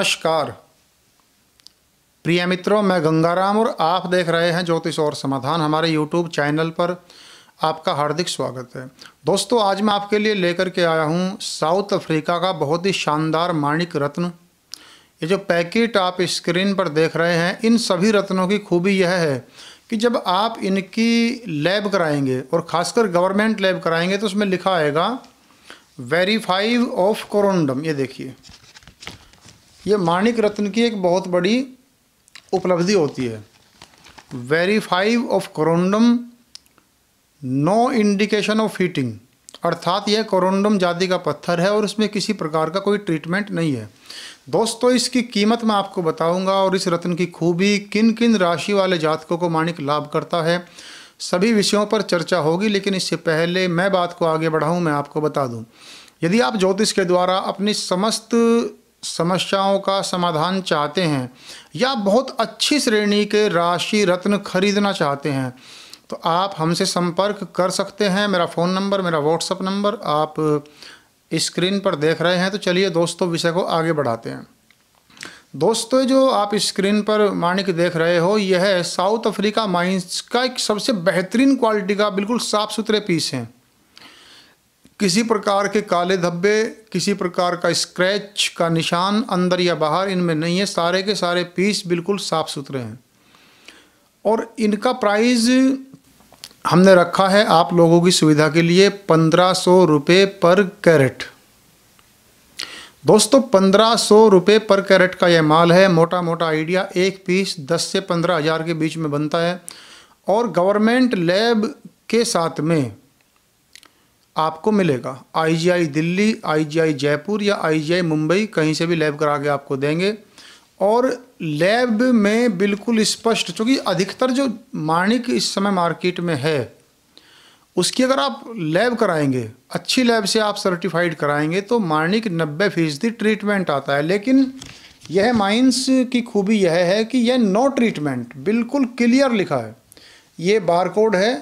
नमस्कार प्रिय मित्रों मैं गंगाराम और आप देख रहे हैं ज्योतिष और समाधान हमारे यूट्यूब चैनल पर आपका हार्दिक स्वागत है दोस्तों आज मैं आपके लिए लेकर के आया हूँ साउथ अफ्रीका का बहुत ही शानदार माणिक रत्न ये जो पैकेट आप स्क्रीन पर देख रहे हैं इन सभी रत्नों की खूबी यह है कि जब आप इनकी लैब कराएंगे और ख़ासकर गवर्नमेंट लैब कराएंगे तो उसमें लिखा आएगा वेरीफाइव ऑफ कोरोंडम ये देखिए ये माणिक रत्न की एक बहुत बड़ी उपलब्धि होती है वेरीफाइव of corundum no indication of heating अर्थात यह कोरोंडम जाति का पत्थर है और इसमें किसी प्रकार का कोई ट्रीटमेंट नहीं है दोस्तों इसकी कीमत मैं आपको बताऊंगा और इस रत्न की खूबी किन किन राशि वाले जातकों को माणिक लाभ करता है सभी विषयों पर चर्चा होगी लेकिन इससे पहले मैं बात को आगे बढ़ाऊँ मैं आपको बता दूँ यदि आप ज्योतिष के द्वारा अपनी समस्त समस्याओं का समाधान चाहते हैं या बहुत अच्छी श्रेणी के राशि रत्न खरीदना चाहते हैं तो आप हमसे संपर्क कर सकते हैं मेरा फ़ोन नंबर मेरा व्हाट्सअप नंबर आप स्क्रीन पर देख रहे हैं तो चलिए दोस्तों विषय को आगे बढ़ाते हैं दोस्तों जो आप स्क्रीन पर माणिक देख रहे हो यह साउथ अफ्रीका माइंस का एक सबसे बेहतरीन क्वालिटी का बिल्कुल साफ़ सुथरे पीस हैं किसी प्रकार के काले धब्बे किसी प्रकार का स्क्रैच का निशान अंदर या बाहर इनमें नहीं है सारे के सारे पीस बिल्कुल साफ़ सुथरे हैं और इनका प्राइस हमने रखा है आप लोगों की सुविधा के लिए पंद्रह सौ रुपये पर कैरेट दोस्तों पंद्रह सौ रुपये पर कैरेट का यह माल है मोटा मोटा आइडिया एक पीस दस से पंद्रह हज़ार के बीच में बनता है और गवर्नमेंट लैब के साथ में आपको मिलेगा आईजीआई दिल्ली आईजीआई जयपुर या आईजीआई मुंबई कहीं से भी लैब करा के आपको देंगे और लैब में बिल्कुल स्पष्ट चूँकि अधिकतर जो माणिक इस समय मार्केट में है उसकी अगर आप लैब कराएंगे अच्छी लैब से आप सर्टिफाइड कराएंगे तो माणिक नब्बे फीसदी ट्रीटमेंट आता है लेकिन यह माइंस की खूबी यह है कि यह नो ट्रीटमेंट बिल्कुल क्लियर लिखा है ये बार कोड है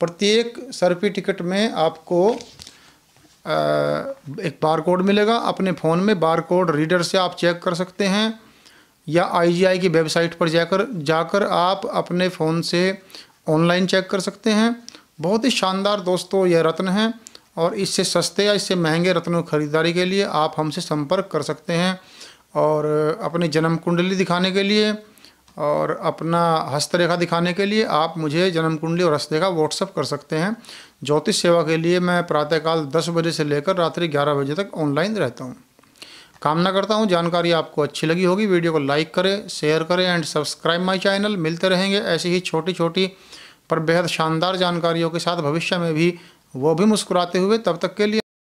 प्रत्येक सर्फी टिकट में आपको एक बार कोड मिलेगा अपने फ़ोन में बार कोड रीडर से आप चेक कर सकते हैं या आईजीआई की वेबसाइट पर जाकर जाकर आप अपने फ़ोन से ऑनलाइन चेक कर सकते हैं बहुत ही शानदार दोस्तों यह रत्न है और इससे सस्ते या इससे महंगे रत्नों की खरीदारी के लिए आप हमसे संपर्क कर सकते हैं और अपनी जन्म कुंडली दिखाने के लिए और अपना हस्तरेखा दिखाने के लिए आप मुझे जन्म कुंडली और हस्तरेखा व्हाट्सअप कर सकते हैं ज्योतिष सेवा के लिए मैं प्रातःकाल दस बजे से लेकर रात्रि ग्यारह बजे तक ऑनलाइन रहता हूँ कामना करता हूँ जानकारी आपको अच्छी लगी होगी वीडियो को लाइक करें शेयर करें एंड सब्सक्राइब माई चैनल मिलते रहेंगे ऐसी ही छोटी छोटी पर बेहद शानदार जानकारियों के साथ भविष्य में भी वो भी मुस्कुराते हुए तब तक के लिए